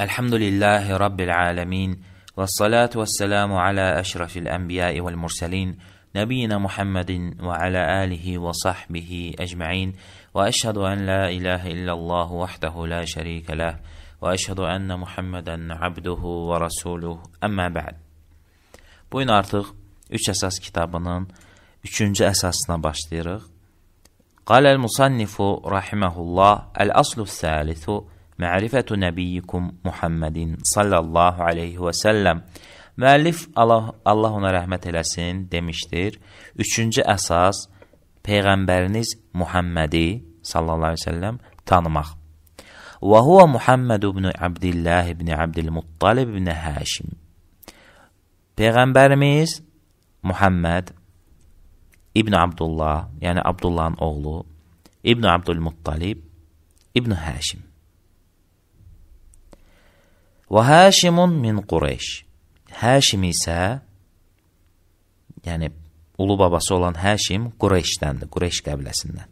الحمد لله رب العالمين والصلاة والسلام على أشرف الأنبياء والمرسلين نبينا محمد وعلى آله وصحبه أجمعين وأشهد أن لا إله إلا الله وحده لا شريك له وأشهد أن محمدا عبده ورسوله أما بعد Bugün artıq 3 əsas kitabının 3-cü əsasına başlayırıq. Qaləl-Musannifu rahiməhullah, Əl-Aslu-Səlithu Mərifətü Mə nəbiyyikum Muhammedin sallallahu aleyhi və səlləm Müəllif Allah, Allah ona rəhmət eləsin demişdir. Üçüncü əsas, Peyğəmbəriniz Muhammədi sallallahu aleyhi və səlləm tanımaq. Və huvə Muhammed ibn Abdillah ibn Abdülmuttalib ibn Həşim. Peyğəmbərimiz Muhammed İbn Abdullah, yəni Abdullahın oğlu, İbn Abdülmuttalib, İbn Həşim. Və Həşimun min Qureyş. Həşim isə, yəni ulu babası olan Həşim Qureyşdəndir, Qureyş qəbiləsindən.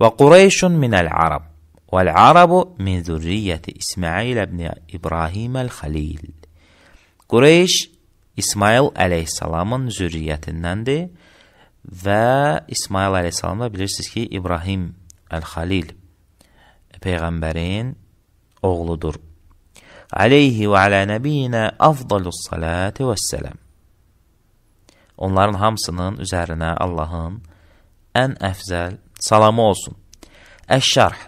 Və Qureyşun minəl Arab. Vəl Arabu min zürriyyəti İsmail ibn İbrahim əl-Xəlil. Qureyş İsmail əleyhissalamın zürriyyətindəndir və İsmail əleyhissalam da bilirsiniz ki, İbrahim əl-Xəlil peyğəmbərin oğludur aleyhi və alə nəbiyinə afdalus salati və səlam. Onların hamısının üzərinə Allahın ən əfzəl salamı olsun. Əş-şərh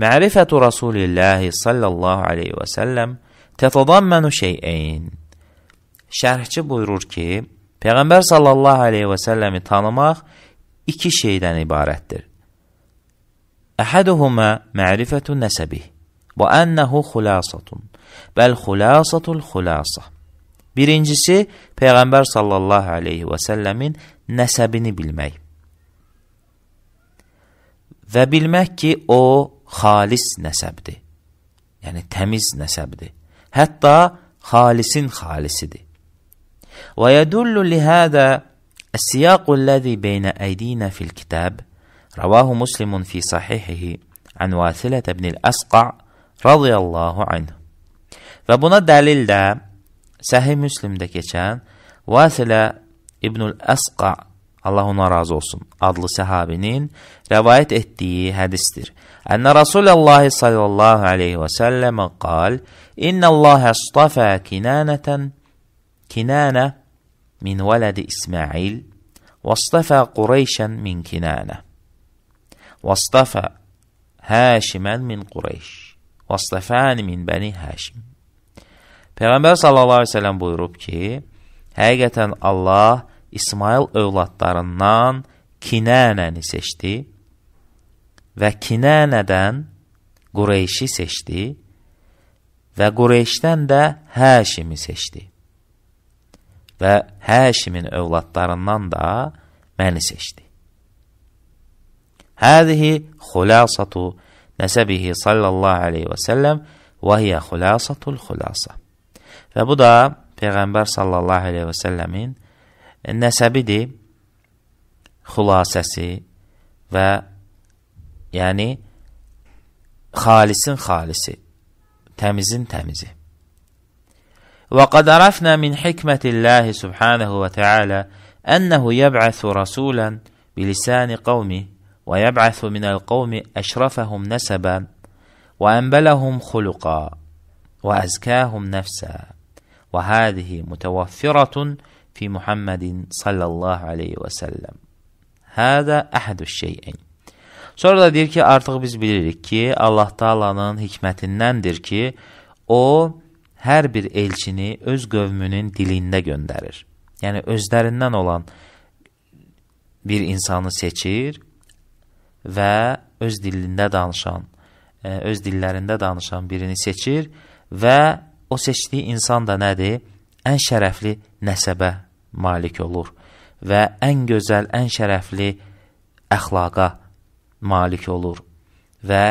Mərifətü Rasulillahi sallallahu aleyhi və səlləm tətadammanu şeyəyin Şərhçi buyurur ki, Peyğəmbər sallallahu aleyhi və səlləmi tanımaq iki şeydən ibarətdir. Əhəduhuma mərifətü nəsəbih وَاَنَّهُ خُلَاسَةٌ بل hulasatul hulasa. Birincisi Peygamber sallallahu aleyhi ve sellemin nesebini bilmək Və bilmək ki, o xalis nəsəbdir. Yəni, təmiz nəsəbdir. Hətta xalisin xalisidir. Və yədullu lihədə السياق الذي بين أيدينا في الكتاب رواه مسلم في صحيحه عن واثلة بن الأسقع radiyallahu anh. Və buna dəlil də Səhih Müslimdə keçən Vasilə İbnül Əsqa Allah ona razı olsun, adlı səhabinin rəvayət etdiyi hədisdir. Ənə Rasulallah sallallahu aleyhi və səlləmə qal, İnnəlləhə astafə kinənətən, kinənə min vələdi İsmail, vastafə Qureyşən min kinənə, vastafə Həşimən min Qureyş. Vastəfəni min bəni həşim. Peyğəmbər sallallahu aleyhi ve sellem buyurub ki, həqiqətən Allah İsmail övladlarından Kinənəni seçdi və Kinənədən Qureyşi seçdi və Qureyşdən də Həşimi seçdi və Həşimin övladlarından da məni seçdi. Həzihi xulasatu نسبه صلى الله عليه وسلم وهي خلاصة الخلاصة فبدا پیغمبر صلى الله عليه وسلم نسبه دي خلاصة و يعني خالص خالص تمزين تمزي وقد عرفنا من حكمة الله سبحانه وتعالى أنه يبعث رسولا بلسان قومه ويبعث من القوم أشرفهم نسبا وأنبلهم خلقا وأزكاهم نفسا وهذه متوفرة في محمد sallallahu الله aleyhi ve sellem. Hədə əhədü şeyin. Sonra da deyir ki, artıq biz bilirik ki, Allah Taala'nın hikmətindəndir ki, o hər bir elçini öz qövmünün dilində göndərir. Yəni özlərindən olan bir insanı seçir və öz dilində danışan, e, öz dillərində danışan birini seçir və o seçdiyi insan da nədir? Ən şərəfli nəsəbə malik olur və ən gözəl, ən şərəfli əxlaqa malik olur və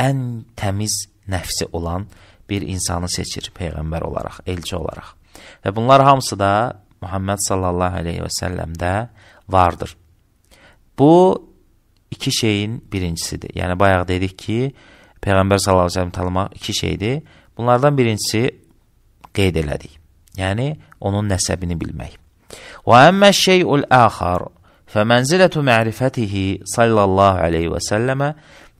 ən təmiz nəfsi olan bir insanı seçir peyğəmbər olaraq, elçi olaraq. Və bunlar hamısı da Muhammed sallallahu aleyhi və səlləmdə vardır. Bu iki şeyin birincisidir. Yəni bayaq dedik ki, Peyğəmbər sallallahu əleyhi və səlləm tanımaq iki şeydir. Bunlardan birincisi qeyd elədik. Yəni onun nəsəbini bilmək. Və əmmə şey'ul axar fəmənzilətu ma'rifətihi sallallahu əleyhi və səlləmə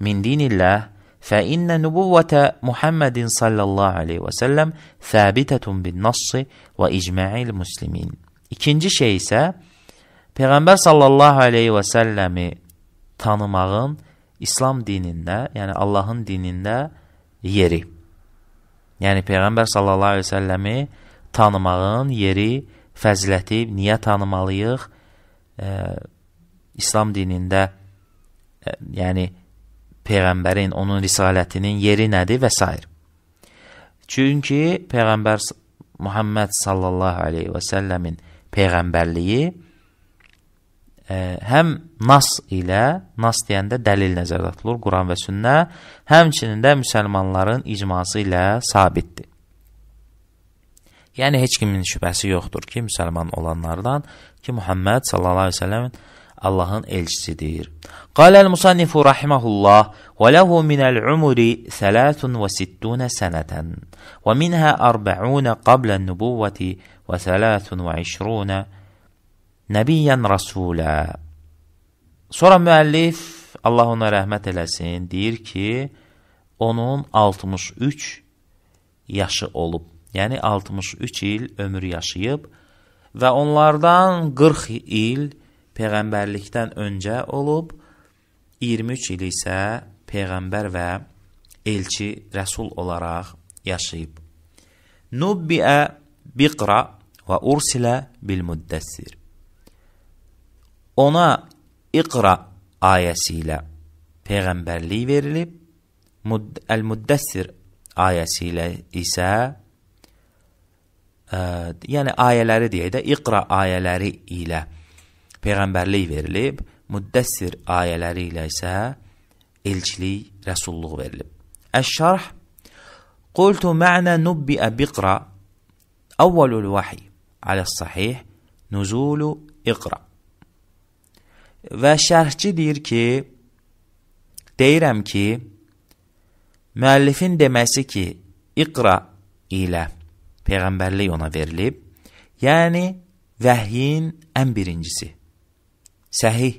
min dinillah فإن نبوة محمد صلى الله عليه وسلم ثابتة بالنص وإجماع المسلمين. İkinci şey isə Peyğəmbər sallallahu aleyhi və səlləmi tanımağın İslam dinində, yəni Allahın dinində yeri. Yəni Peyğəmbər sallallahu əleyhi və səlləmi tanımağın yeri, fəziləti niyə tanımalıyıq? E, İslam dinində e, yəni peyğəmbərin, onun risalətinin yeri nədir və s. Çünki peyğəmbər Muhammed sallallahu əleyhi və səlləmin peyğəmbərliyi həm nas ilə, nas deyəndə dəlil nəzərdə tutulur, Quran və sünnə, həmçinin də müsəlmanların icması ilə sabitdir. Yəni, heç kimin şübhəsi yoxdur ki, müsəlman olanlardan ki, Muhammed sallallahu aleyhi ve səlləmin Allahın elçisidir. Qaləl musannifu rahimahullah və ləhu minəl umri 63 sənətən və minhə 40 qablə nübuvvəti və 23 Nəbiyyən rəsulə. Sonra müəllif, Allah ona rəhmət eləsin, deyir ki, onun 63 yaşı olub. Yəni, 63 il ömür yaşayıb və onlardan 40 il Peyğəmbərlikdən öncə olub, 23 il isə Peyğəmbər və elçi rəsul olaraq yaşayıb. Nubbiə biqra və ursilə bilmüddəssir. ona ikra ayesiyle peygamberliği verilip Mud El-Muddessir ayesiyle ise e, yani ayeleri diye de ikra ayeleri ile peygamberliği verilip Muddessir ayeleri ile ise elçiliği, resulluğu verilip. Eşşarh قلت معنى نبئ بقرأ أول الوحي على الصحيح نزول اقرأ Və şərhçi deyir ki, deyirəm ki, müəllifin deməsi ki, iqra ilə peyğəmbərlik ona verilib, yəni vəhyin ən birincisi. Səhih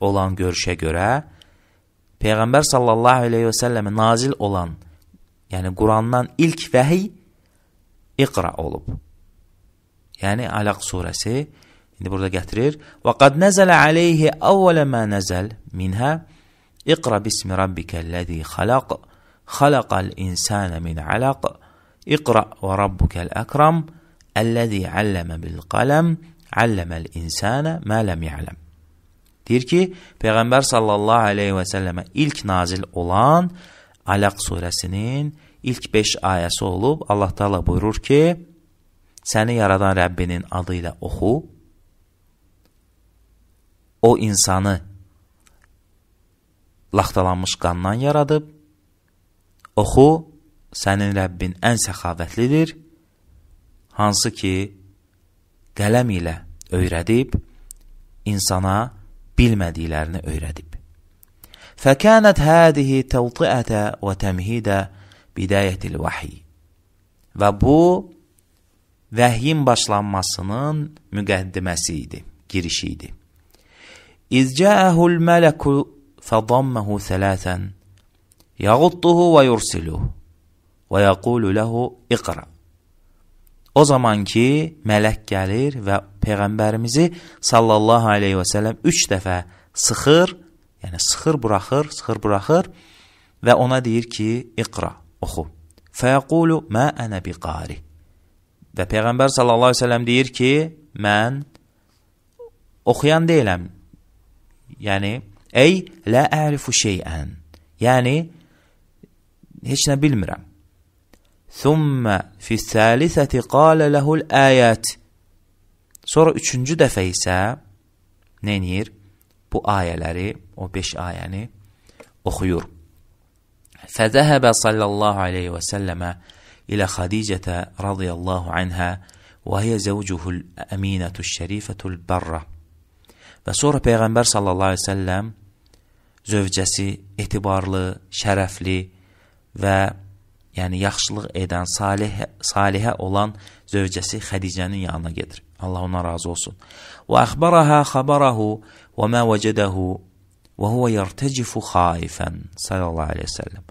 olan görüşə görə Peyğəmbər sallallahu aleyhi və səlləmə nazil olan, yəni Qurandan ilk vəhiy iqra olub. Yəni Alaq surəsi İndi burada gətirir. Və qad nəzələ aleyhi əvvələ mə nəzəl minhə İqra bismi rabbikəlləzi xalaq xalaqal insana min alaq İqra və rabbukəl əkram əlləzi alləmə bil qaləm alləməl insana mə ləm ya'ləm. Deyir ki, Peyğəmbər sallallahu aleyhi və səlləmə ilk nazil olan Alaq surəsinin ilk 5 ayəsi olub Allah Taala buyurur ki: Səni yaradan Rəbbinin adı ilə oxu o insanı laxtalanmış qandan yaradıb, oxu, sənin Rəbbin ən səxavətlidir, hansı ki, qələm ilə öyrədib, insana bilmədiklərini öyrədib. Fəkənət hədihi təvtiətə və təmhidə bidayətil vəhiy. Və bu, vəhyin başlanmasının müqəddiməsi idi, girişi idi. إذ جاءه الملك فضمه ثلاثا yağuttuhu və yursiluhu və yaqulu lehu iqra. O zaman ki, mələk gəlir və Peyğəmbərimizi sallallahu aleyhi və sələm üç dəfə sıxır, yəni sıxır buraxır, sıxır buraxır və ona deyir ki, iqra, oxu. Fəyəqulu mə ənə biqari. Və Peyğəmbər sallallahu aleyhi və sələm deyir ki, mən oxuyan deyiləm, يعني أي لا أعرف شيئا يعني هيش بالمرة ثم في الثالثة قال له الآيات سورة üçüncü دفع إسا نينير bu ayeleri, o beş يعني أخيور فَذَهَبَ صَلَّى اللّٰهُ عَلَيْهِ وَسَلَّمَ اِلَى خَد۪يجَةَ رَضِيَ اللّٰهُ عَنْهَا وَهِيَ زَوْجُهُ الْأَم۪ينَةُ الشَّر۪يفَةُ الْبَرَّةُ Və sonra Peyğəmbər sallallahu əleyhi və səlləm zövcəsi etibarlı, şərəfli və yəni yaxşılıq edən, salih, salihə olan zövcəsi Xədicənin yanına gedir. Allah ona razı olsun. Və əxbaraha xabarahu və mə vəcədəhu və huvə yərtəcifu xaifən sallallahu aleyhi ve sellem.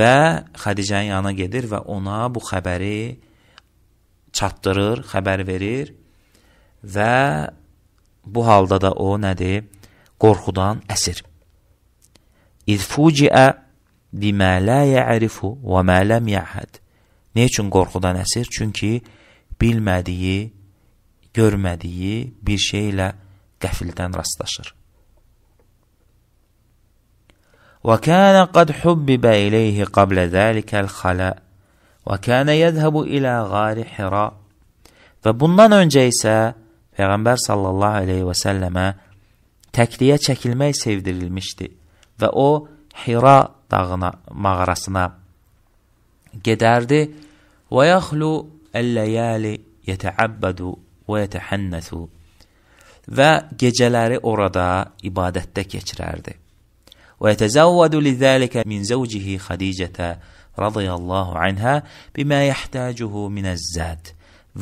Və Xədicənin yanına gedir və ona bu xəbəri çatdırır, xəbər verir və bu halda da o nədir? Qorxudan əsir. İzfuciə bimə lə yərifu və mə ləm yəhəd. Ne üçün qorxudan əsir? Çünki bilmədiyi, görmədiyi bir şeylə qəfildən rastlaşır. Və kənə qad hubbibə iləyhi qablə dəlikəl xalə və kənə yədhəbu ilə qari xira və bundan öncə isə Peyğəmbər sallallahu aleyhi və səlləmə təkliyə çəkilmək sevdirilmişdi və o Hira dağına, mağarasına gedərdi və yaxlu əlləyəli yətəəbbədu və yətəhənnəsu və gecələri orada ibadətdə keçirərdi. Və yətəzəvvədu lizəlikə min zəvcihi xadicətə radiyallahu anhə bimə yəhtəcuhu minəzzəd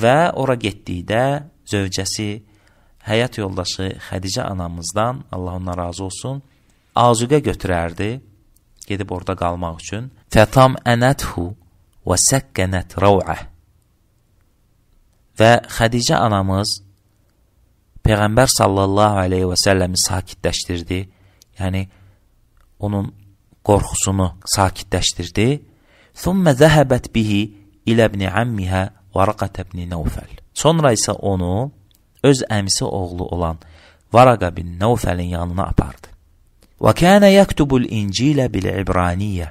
və ora getdikdə zövcəsi, həyat yoldaşı Xədicə anamızdan, Allah ondan razı olsun, azuqə götürərdi, gedib orada qalmaq üçün. Fətam ənəthu və səkkənət rəvəh. Və Xədicə anamız Peyğəmbər sallallahu aleyhi və səlləmi sakitləşdirdi, yəni onun qorxusunu sakitləşdirdi. Thumma zəhəbət bihi ilə ibn əmmihə Varaqa təbni Nəufəl. Sonra isə onu öz əmisi oğlu olan Varaqa bin Nəufəlin yanına apardı. Və kənə yəktubul İncilə bil İbraniyyə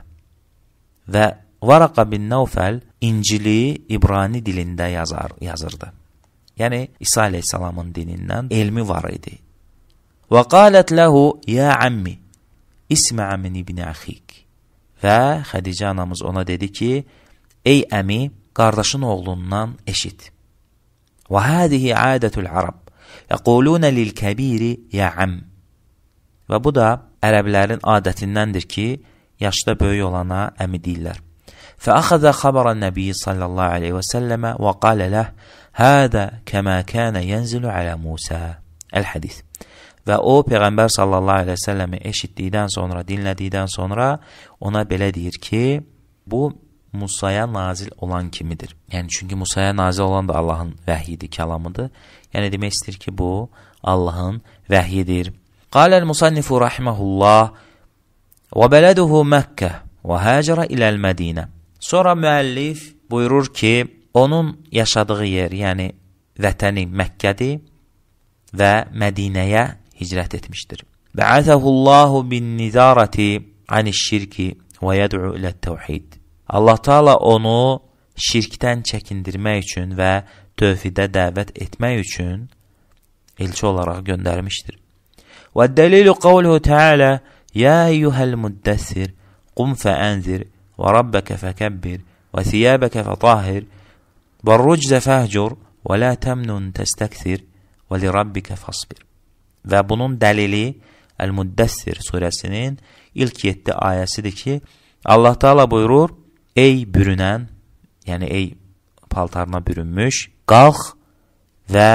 və Varaqa bin Nəufəl İncili İbrani dilində yazar, yazırdı. Yəni, İsa aleyhissalamın dinindən elmi var idi. Və qalət ləhu, yə əmmi, ismə min ibn əxik. Və Xədicə anamız ona dedi ki, ey əmi, qardaşın oğlundan eşit. Və hədihi adətul arab. Yəquluna lil kəbiri ya am. Və bu da ərəblərin adətindəndir ki, yaşda böyük olana əmi deyirlər. فأخذ خبر النبي صلى الله عليه وسلم وقال له هذا كما كان ينزل على موسى الحديث və o peyğəmbər sallallahu əleyhi və səlləmi eşitdikdən sonra, dinlədikdən sonra ona belə deyir ki, bu Musaya nazil olan kimidir. Yəni çünki Musaya nazil olan da Allahın vəhyidir, kəlamıdır. Yəni demək istəyir ki, bu Allahın vəhyidir. Qaləl musannifu rahimehullah və bələduhu Məkkə və həcərə iləl Mədinə. Sonra müəllif buyurur ki, onun yaşadığı yer, yəni vətəni Məkkədir və Mədinəyə hicrət etmişdir. Bə'athəhullahu bin nizarəti aniş-şirki və yəd'u ilə-təvhid. Allah Taala onu şirkdən çəkindirmək üçün və tövhidə dəvət etmək üçün elçi olaraq göndərmişdir. Və dəlilu qavluhu Teala: "Ya eyyuhel muddessir, qum fa'anzir və rabbaka fakabbir və siyabaka fatahhir və rucze fahcur və la tamnun testekthir və li rabbika fasbir." Və bunun dəlili El-Muddessir surəsinin ilk 7 ayəsidir ki, Allah Teala buyurur: Ey bürünən, yəni ey paltarına bürünmüş, qalx və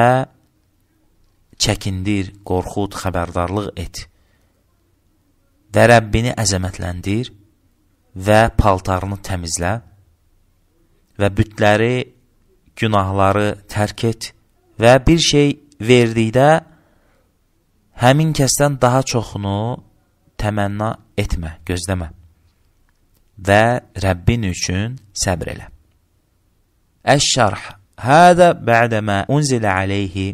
çəkindir, qorxud, xəbərdarlıq et və Rəbbini əzəmətləndir və paltarını təmizlə və bütləri, günahları tərk et və bir şey verdikdə həmin kəsdən daha çoxunu təmənna etmə, gözləmə və Rəbbin üçün səbr elə. Əş-şərh Hədə bə'dəmə unzilə aleyhi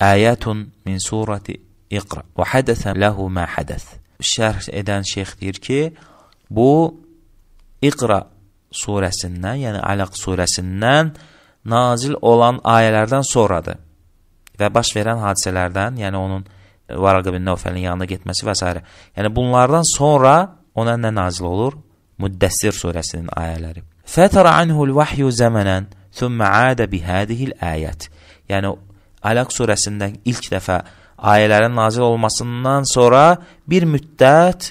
əyətun min surati iqra və hədəsə ləhu mə hədəs. Şərh edən şeyx deyir ki, bu iqra surəsindən, yəni Alaq surəsindən nazil olan ayələrdən sonradır və baş verən hadisələrdən, yəni onun Varaq ibn Nəvfəlin yanına getməsi və s. Yəni bunlardan sonra ona nə nazil olur? Müddəssir surəsinin ayələri. Fətərə anhul vahyu zəmənən, thumma adə bihədihil ayət. Yəni, Ələq surəsindən ilk dəfə ayələrin nazil olmasından sonra bir müddət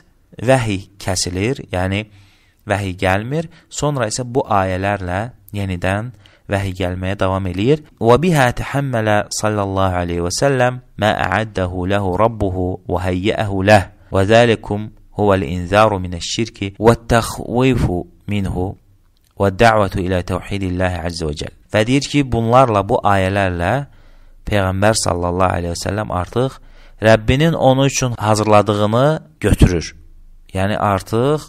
vəhi kəsilir, yəni vəhi gəlmir. Sonra isə bu ayələrlə yenidən vəhi gəlməyə davam eləyir. Və bihə təhəmmələ sallallahu aleyhi və səlləm mə əəddəhu ləhu rabbuhu və həyyəəhu ləh və zəlikum هو الإنذار من الشرك والتخويف minhu və dəvətu ilə təvhidilləhi əzzə və cəl. Və deyir ki, bunlarla, bu ayələrlə Peyğəmbər sallallahu aleyhi və səlləm artıq Rəbbinin onu üçün hazırladığını götürür. Yəni, artıq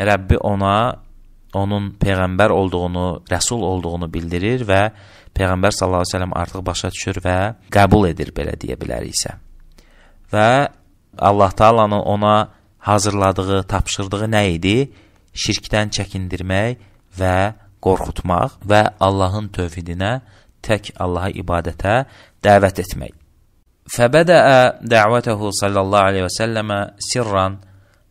Rəbbi ona onun Peyğəmbər olduğunu, rəsul olduğunu bildirir və Peyğəmbər sallallahu aleyhi və səlləm artıq başa düşür və qəbul edir, belə deyə bilər isə. Və Allah-u Teala'nın ona hazırladığı, tapşırdığı nə idi? Şirkdən çəkindirmək və qorxutmaq və Allahın tövhidinə, tək Allaha ibadətə dəvət etmək. فبدأ دعوته صلى الله عليه وسلم سرا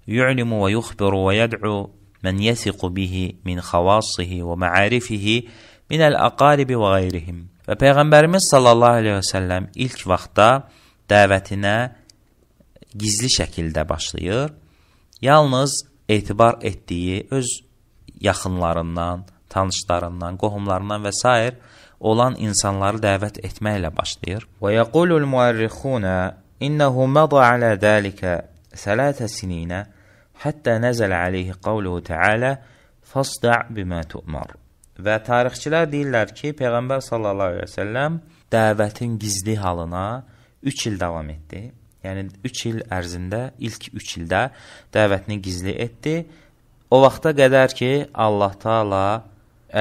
يعلم ويخبر ويدعو من يثق به من خواصه ومعارفه من الأقارب وغيرهم Və Peyğəmbərimiz sallallahu aleyhi və səlləm ilk vaxtda dəvətinə gizli şəkildə başlayır Yalnız etibar etdiyi öz yaxınlarından, tanışlarından, qohumlarından və s. olan insanları dəvət etməklə başlayır. Və yəqulul müərrixunə innəhu mədə alə dəlikə sələtə sininə həttə nəzələ aleyhi qavluhu tealə fasda' bimə tu'mar. Və tarixçilər deyirlər ki, Peyğəmbər sallallahu aleyhi və səlləm dəvətin gizli halına 3 il davam etdi yəni 3 il ərzində, ilk 3 ildə dəvətini gizli etdi. O vaxta qədər ki, Allah Taala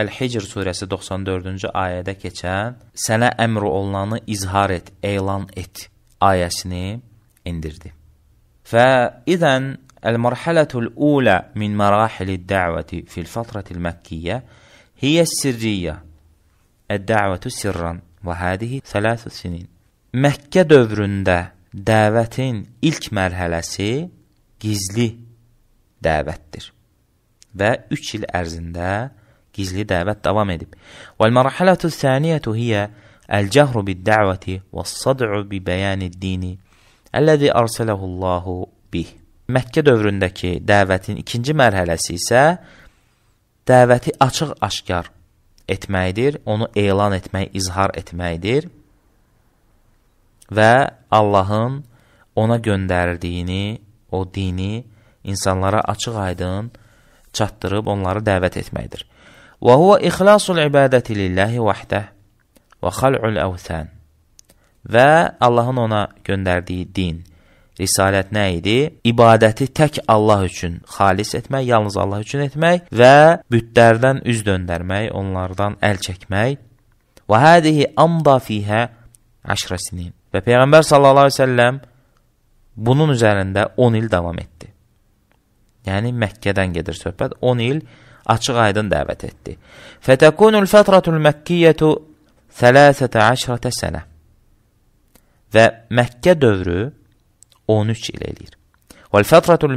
Əl-Hicr surəsi 94-cü ayədə keçən sənə əmr olunanı izhar et, elan et ayəsini indirdi. Fə idən Əl-mərhələtul ulə min mərahilid dəvəti fil fatratil məkkiyyə hiyə sirriyyə Əd-dəvətu sirran və hədihi sələsü sinin Məkkə dövründə dəvətin ilk mərhələsi gizli dəvətdir. Və 3 il ərzində gizli dəvət davam edib. Vəl-mərhələtu səniyyətü hiyə əl-cəhru bid-dəvəti və s-sad'u bi-bəyani dini əlləzi arsələhullahu bih. Məkkə dövründəki dəvətin ikinci mərhələsi isə dəvəti açıq-aşkar etməkdir, onu elan etmək, izhar etməkdir və Allahın ona göndərdiyini, o dini insanlara açıq-aydın çatdırıb onları dəvət etməkdir. Və huwa ikhlasul ibadəti lillahi vahdə və xal'ul əvtən. Və Allahın ona göndərdiyi din, risalət nə idi? İbadəti tək Allah üçün xalis etmək, yalnız Allah üçün etmək və bütlərdən üz döndərmək, onlardan əl çəkmək. Və hədihi amda fihə əşrəsinin. Və Peyğəmbər sallallahu aleyhi ve selləm bunun üzərində 10 il davam etdi. Yəni, Məkkədən gedir söhbət. 10 il açıq aydın dəvət etdi. Fətəkunul fətratul məkkiyyətu 13 sənə. Və Məkkə dövrü 13 il eləyir. Vəl-fətratul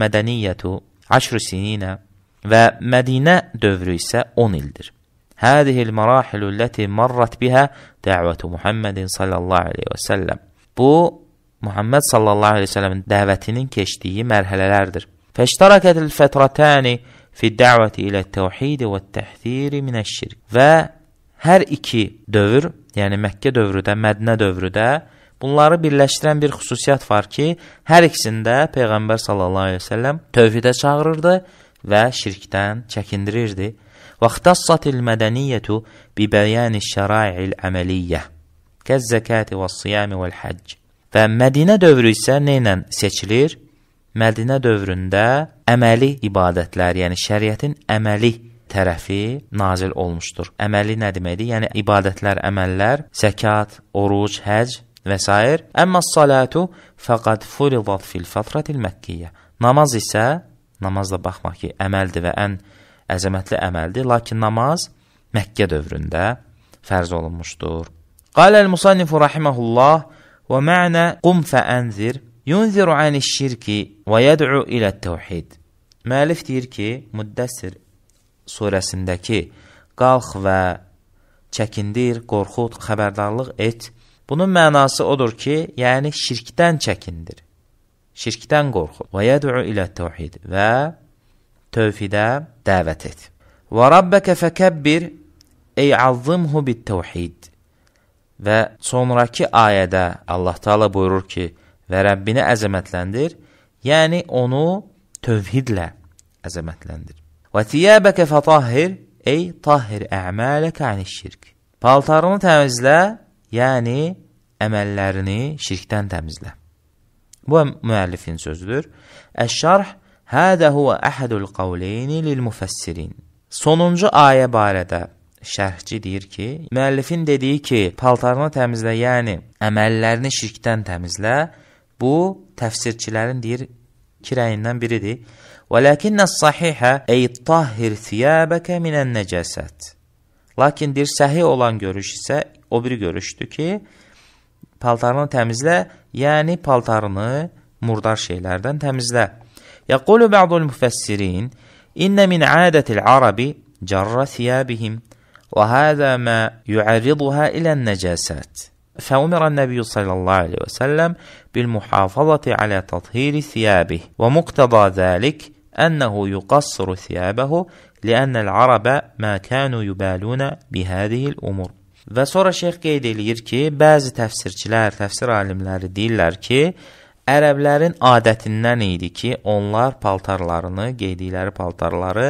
mədəniyyətu 10 sinə və Mədinə dövrü isə 10 ildir. هذه المراحل التي مرت بها دعوة Muhammed sallallahu aleyhi ve sellem. Bu Muhammed sallallahu aleyhi ve sellemin dəvətinin keçdiyi mərhələlərdir. Fəştərəkət el-fətrətani fi dəvəti ilə təvhid və təhzir min əş-şirk. Və hər iki dövr, yəni Məkkə dövrü də, Mədinə dövrü də bunları birləşdirən bir xüsusiyyət var ki, hər ikisində Peyğəmbər sallallahu aleyhi ve sellem tövhidə çağırırdı və şirkdən çəkindirirdi. واختصت المدنية ببيان الشرائع العملية كالزكاة والصيام والحج və Mədinə dövrü isə nə ilə seçilir? Mədinə dövründə əməli ibadətlər, yəni şəriətin əməli tərəfi nazil olmuşdur. Əməli nə deməkdir? Yəni ibadətlər, əməllər, zəkat, oruc, həcc və s. Əmma salatu faqad furidat fil fatratil məkkiyyə. Namaz isə namazla baxmaq ki, əməldir və ən əzəmətli əməldir, lakin namaz Məkkə dövründə fərz olunmuşdur. Qaləl musannifu rahiməhullah və mə'nə qum fəənzir yunziru aniş şirki və yəd'u ilə təvhid. Müəllif deyir ki, Müddəssir surəsindəki qalx və çəkindir, qorxut, xəbərdarlıq et. Bunun mənası odur ki, yəni şirkdən çəkindir. Şirkdən qorxut və yəd'u ilə təvhid və tövhidə dəvət et. Və rabbəkə fəkəbbir, ey azzımhu bittəvhid. Və sonraki ayədə Allah Teala buyurur ki, və Rəbbini əzəmətləndir, yəni onu tövhidlə əzəmətləndir. Və tiyəbəkə fətahhir, ey tahhir əmələkə anişşirk. Paltarını təmizlə, yəni əməllərini şirkdən təmizlə. Bu müəllifin sözüdür. Əşşarh Hədə huvə əhədul qavleyni lil müfəssirin. Sonuncu ayə barədə şərhçi deyir ki, müəllifin dediyi ki, paltarını təmizlə, yəni əməllərini şirkdən təmizlə, bu təfsirçilərin deyir iki rəyindən biridir. Walakinəs sahihə ey tahhir thiyabaka minən necəsət. Lakin deyir səhih olan görüş isə o bir görüşdür ki, paltarını təmizlə, yəni paltarını murdar şeylərdən təmizlə. يقول بعض المفسرين إن من عادة العرب جر ثيابهم وهذا ما يعرضها إلى النجاسات فأمر النبي صلى الله عليه وسلم بالمحافظة على تطهير ثيابه ومقتضى ذلك أنه يقصر ثيابه لأن العرب ما كانوا يبالون بهذه الأمور va so'ra shayx qeyd eləyir ki, bəzi təfsirçilər, təfsir alimləri deyirlər ki, ərəblərin adətindən idi ki, onlar paltarlarını, qeydikləri paltarları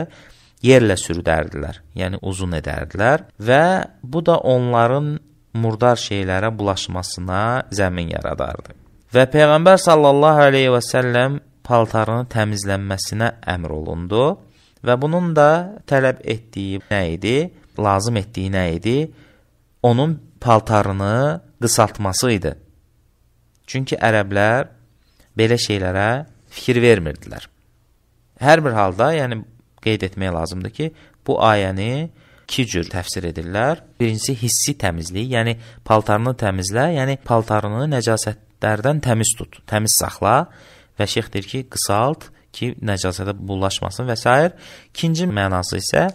yerlə sürüdərdilər, yəni uzun edərdilər və bu da onların murdar şeylərə bulaşmasına zəmin yaradardı. Və Peyğəmbər sallallahu aleyhi və səlləm paltarını təmizlənməsinə əmr olundu və bunun da tələb etdiyi nə idi, lazım etdiyi nə idi? Onun paltarını qısaltması idi. Çünki ərəblər belə şeylərə fikir vermirdilər. Hər bir halda, yəni qeyd etmək lazımdır ki, bu ayəni iki cür təfsir edirlər. Birincisi hissi təmizlik, yəni paltarını təmizlə, yəni paltarını nəcasətlərdən təmiz tut, təmiz saxla və şeyx deyir ki, qısalt ki, nəcasətə bulaşmasın və s. İkinci mənası isə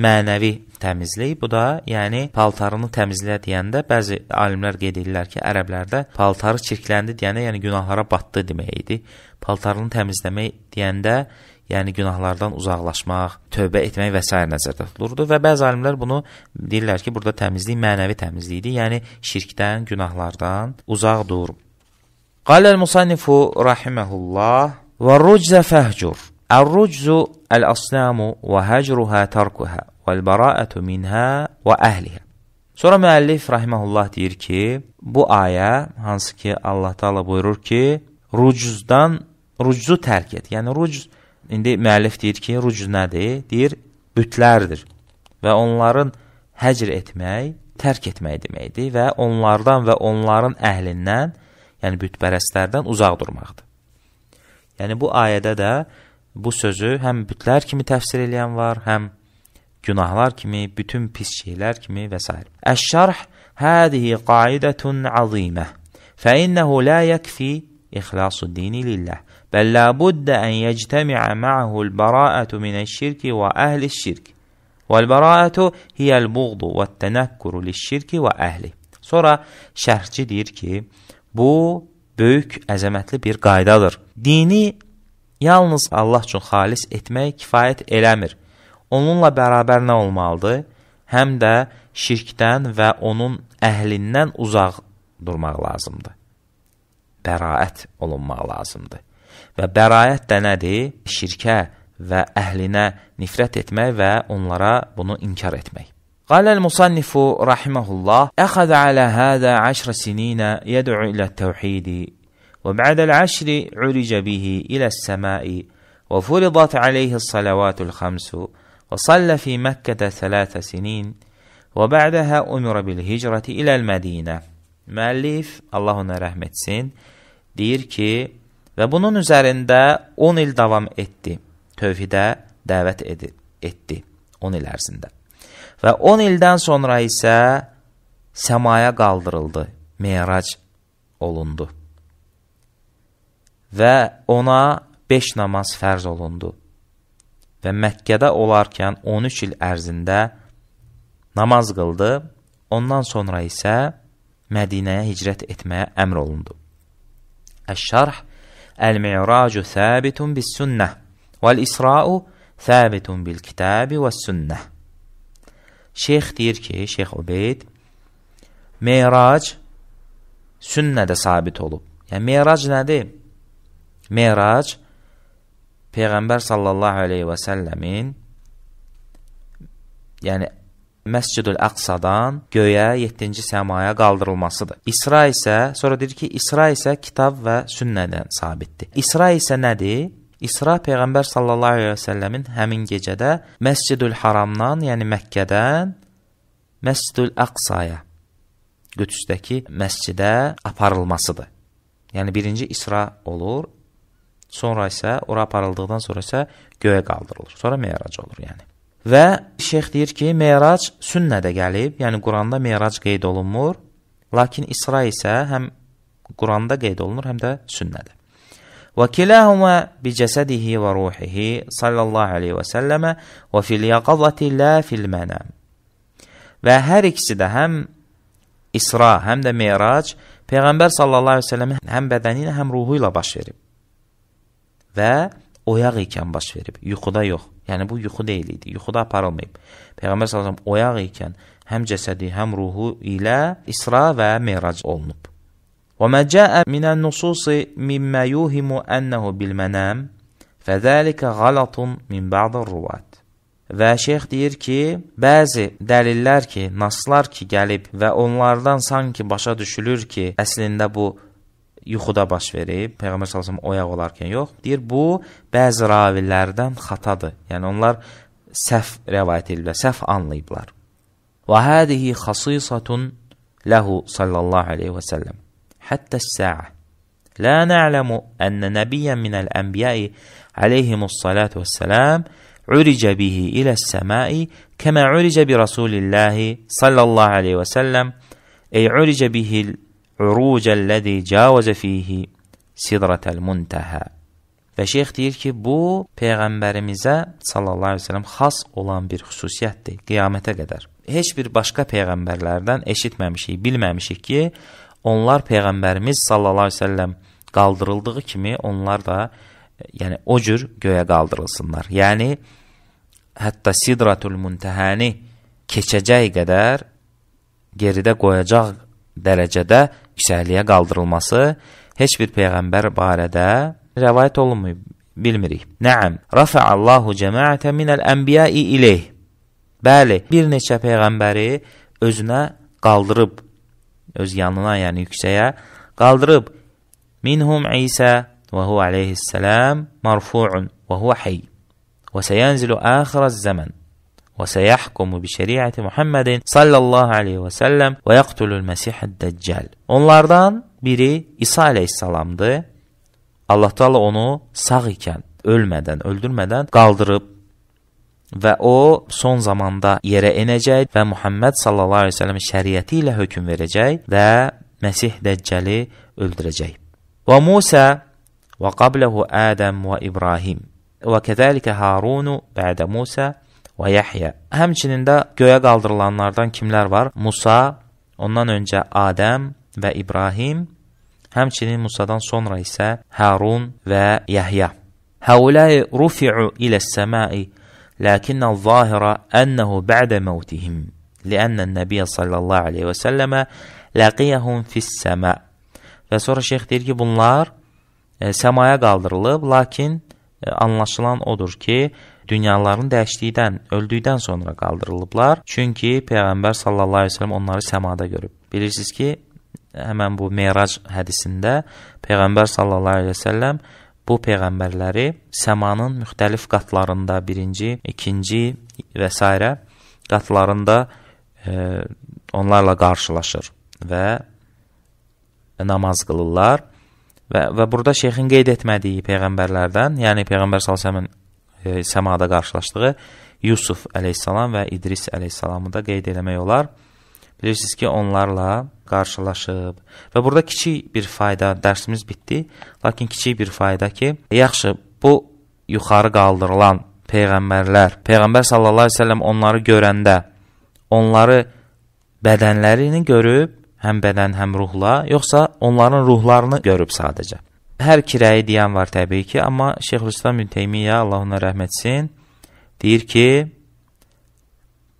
mənəvi təmizlik. Bu da, yəni paltarını təmizlə deyəndə bəzi alimlər qeyd edirlər ki, ərəblərdə paltarı çirkləndi deyəndə, yəni günahlara batdı demək idi. Paltarını təmizləmək deyəndə yəni günahlardan uzaqlaşmaq, tövbə etmək və s. nəzərdə tutulurdu və bəzi alimlər bunu deyirlər ki, burada təmizlik mənəvi təmizlikdir, yəni şirkdən, günahlardan uzaq dur. Qaləl-Musannifu rahiməhullah والرجز فهجر الرجز الأصنام وهجرها tərkuhə والبراءة منها وأهلها Sonra müəllif rahimehullah deyir ki, bu ayə hansı ki Allah Taala buyurur ki, rucuzdan rucuzu tərk et. Yəni rucuz indi müəllif deyir ki, rucuz nədir? Deyir bütlərdir və onların həcr etmək, tərk etmək deməkdir və onlardan və onların əhlindən, yəni bütpərəstlərdən uzaq durmaqdır. Yəni bu ayədə də bu sözü həm bütlər kimi təfsir eləyən var, həm günahlar kimi, bütün pis şeylər kimi və s. Əş-şərh hədihi qaidətun azimə. Fəinnəhu la yəkfi ihlasu dini lillah. Bəl la buddə ən yəctəmiə ma'ahu l-baraətu minəş-şirki və əhliş-şirki. Vəl-baraətu hiyəl buğdu və tənəkkuru liş-şirki və əhli. Sonra şərhçi deyir ki, bu böyük, əzəmətli bir qaydadır. Dini yalnız Allah üçün xalis etmək kifayət eləmir. Onunla bərabər nə olmalıdır? Həm də şirkdən və onun əhlindən uzaq durmaq lazımdır. Bəraət olunmaq lazımdır. Və bəraət də nədir? Şirkə və əhlinə nifrət etmək və onlara bunu inkar etmək. قال المصنف رحمه الله أخذ على هذا عشر سنين يدعو إلى التوحيد وبعد العشر عرج به إلى السماء وفرضت عليه الصلوات الخمس وصلى في مكة ثلاث سنين وبعدها أمر بالهجرة إلى المدينة Müellif Allah رحمة rəhmət etsin deyir ki və bunun üzərində 10 il davam etdi. Tövhidə dəvət edib etdi 10 il ərzində. Və 10 ildən sonra isə səmaya qaldırıldı, meyrac olundu. Və ona 5 namaz fərz olundu. Və Məkkədə olarkən 13 il ərzində namaz qıldı, ondan sonra isə Mədinəyə hicrət etməyə əmr olundu. Əş-şərh Əl-mi'racu səbitun bis-sünnə vəl-isra'u səbitun bil-kitəbi vəs-sünnə Şeyx deyir ki, Şeyx Ubeyd, Meyrac sünnədə sabit olub. Yəni, Meyrac nədir? Meyrac, Peyğəmbər sallallahu aleyhi və səlləmin, yəni, Məscidül Əqsadan göyə, 7-ci səmaya qaldırılmasıdır. İsra isə, sonra deyir ki, İsra isə kitab və sünnədən sabitdir. İsra isə nədir? İsra Peyğəmbər sallallahu aleyhi və səlləmin həmin gecədə Məscidül Haramdan, yəni Məkkədən Məscidül Əqsaya, Qüdsdəki məscidə aparılmasıdır. Yəni birinci İsra olur, sonra isə ora aparıldıqdan sonra isə göyə qaldırılır, sonra meyarac olur yəni. Və şeyx deyir ki, meyarac sünnədə gəlib, yəni Quranda meyarac qeyd olunmur, lakin İsra isə həm Quranda qeyd olunur, həm də sünnədə. وكلاهما بجسده وروحه صلى الله علeyhi və səlləmə və fil yaqazati la fil mənam. Və hər ikisi də həm İsra, həm də Meyrac Peyğəmbər sallallahu əleyhi və səlləm həm bədəni ilə, həm ruhu ilə baş verib. Və oyaq ikən baş verib, yuxuda yox. Yəni bu yuxu deyil idi, yuxuda aparılmayıb. Peyğəmbər sallallahu əleyhi və səlləm oyaq ikən həm cəsədi, həm ruhu ilə İsra və Meyrac olunub. وما جاء من النصوص مما يوهم أنه بالمنام فذلك غلط من بعض الرواة Və şeyx deyir ki, bəzi dəlillər ki, naslar ki, gəlib və onlardan sanki başa düşülür ki, əslində bu yuxuda baş verib, Peyğəmbər s.ə.v oyaq olarkən yox, deyir, bu bəzi ravilərdən xatadır. Yəni, onlar səhv rəvayət ediblər, səhv anlayıblar. Və hədihi xasisatun ləhu sallallahu aleyhi və səlləm. حتى الساعة لا نعلم أن نبيا من الأنبياء عليهم الصلاة والسلام عرج به إلى السماء كما عرج برسول الله صلى الله عليه وسلم أي عرج به العروج الذي جاوز فيه سدرة المنتهى Və şeyx deyir ki, bu peyğəmbərimizə sallallahu əleyhi və səlləm xas olan bir xüsusiyyətdir qiyamətə qədər. Heç bir başqa peyğəmbərlərdən eşitməmişik, bilməmişik ki, onlar Peyğəmbərimiz sallallahu aleyhi ve sellem qaldırıldığı kimi onlar da yəni o cür göyə qaldırılsınlar. Yəni hətta Sidratul Muntəhəni keçəcək qədər geridə qoyacaq dərəcədə yüksəkliyə qaldırılması heç bir peyğəmbər barədə rəvayət olunmayıb, bilmirik. Na'am, rafa'allahu cema'atan minəl anbiya'i ileyh. Bəli, bir neçə peyğəmbəri özünə qaldırıb öz yanına, yəni yüksəyə qaldırıb. Minhum İsa və hu aleyhissalam marfu'un və hu hayy və səyənzilu axirəz zaman və səyəhkumu bi şəriəti Muhammedin sallallahu aleyhi və səlləm və yaqtulul məsihəd dəccal. Onlardan biri İsa aleyhissalamdır. Allah Teala onu sağ ikən, ölmədən, öldürmədən qaldırıb və o son zamanda yerə enəcək və Muhammed sallallahu əleyhi və səlləm şəriəti ilə hökm verəcək və Məsih Dəccəli öldürəcək. Və Musa və qabləhu Adəm və İbrahim və kəzəlikə Harun bədə Musa və Yahya. Həmçinin də göyə qaldırılanlardan kimlər var? Musa, ondan öncə Adəm və İbrahim, həmçinin Musadan sonra isə Harun və Yahya. Həuləyi rufi'u iləs-səmai لكن الظاهر أنه بعد موتهم لأن النبي صلى الله aleyhi və səlləmə ləqiyəhum fissəmə və sonra şeyx deyir ki, bunlar e, səmaya qaldırılıb, lakin e, anlaşılan odur ki, dünyaların dəyişdiyidən, öldüydən sonra qaldırılıblar. Çünki Peyğəmbər sallallahu aleyhi və səlləm onları səmada görüb. Bilirsiniz ki, həmən bu Meyrac hədisində Peyğəmbər sallallahu aleyhi və səlləm bu peyğəmbərləri səmanın müxtəlif qatlarında birinci, ikinci və s. qatlarında e, onlarla qarşılaşır və namaz qılırlar. Və, və burada şeyxin qeyd etmədiyi peyğəmbərlərdən, yəni peyğəmbər s.ə.v-in e, səmada qarşılaşdığı Yusuf əleyhissalam və İdris əleyhissalamı da qeyd eləmək olar. Bilirsiniz ki, onlarla qarşılaşıb. Və burada kiçik bir fayda, dərsimiz bitdi, lakin kiçik bir fayda ki, yaxşı, bu yuxarı qaldırılan peyğəmbərlər, peyğəmbər sallallahu əleyhi və səlləm onları görəndə onları bədənlərini görüb, həm bədən, həm ruhla, yoxsa onların ruhlarını görüb sadəcə. Hər iki rəyi deyən var təbii ki, amma Şeyxülislam ibn Teymiyyə Allah ona rəhmət etsin, deyir ki,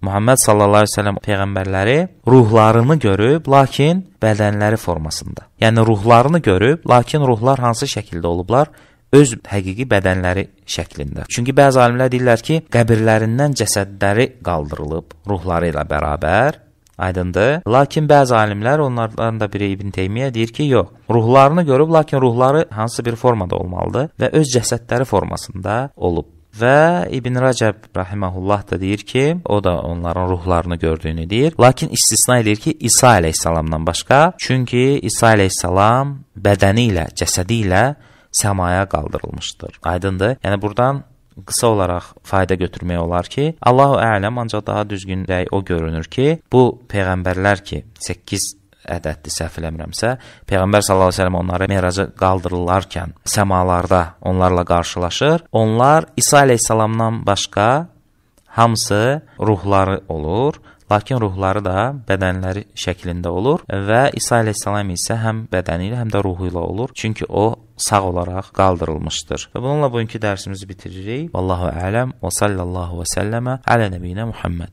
Muhammed sallallahu əleyhi və səlləm peyğəmbərləri ruhlarını görüb, lakin bədənləri formasında. Yəni ruhlarını görüb, lakin ruhlar hansı şəkildə olublar? öz həqiqi bədənləri şəklində. Çünki bəzi alimlər deyirlər ki, qəbirlərindən cəsədləri qaldırılıb ruhları ilə bərabər. Aydındır? Lakin bəzi alimlər, onlardan da biri İbn Teymiyyə deyir ki, yox, ruhlarını görüb, lakin ruhları hansı bir formada olmalıdır və öz cəsədləri formasında olub. Və İbn Rəcəb rahimehullah da deyir ki, o da onların ruhlarını gördüyünü deyir. Lakin istisna eləyir ki, İsa əleyhissalamdan başqa, çünki İsa əleyhissalam bədəni ilə, cəsədi ilə səmaya qaldırılmışdır. Aydındır? Yəni burdan qısa olaraq fayda götürmək olar ki, Allahu ələm ancaq daha düzgün rəy o görünür ki, bu peyğəmbərlər ki, 8 ədəddir səhv eləmirəmsə, Peyğəmbər sallallahu əleyhi və səlləm onları meraca qaldırılarkən səmalarda onlarla qarşılaşır. Onlar İsa əleyhissalamdan başqa hamısı ruhları olur, lakin ruhları da bədənləri şəklində olur və İsa əleyhissalam isə həm bədəni ilə, həm də ruhu ilə olur. Çünki o sağ olaraq qaldırılmışdır. Və bununla bugünkü dərsimizi bitiririk. Vallahu ələm və sallallahu və səlləmə alə nəbiyinə Muhammed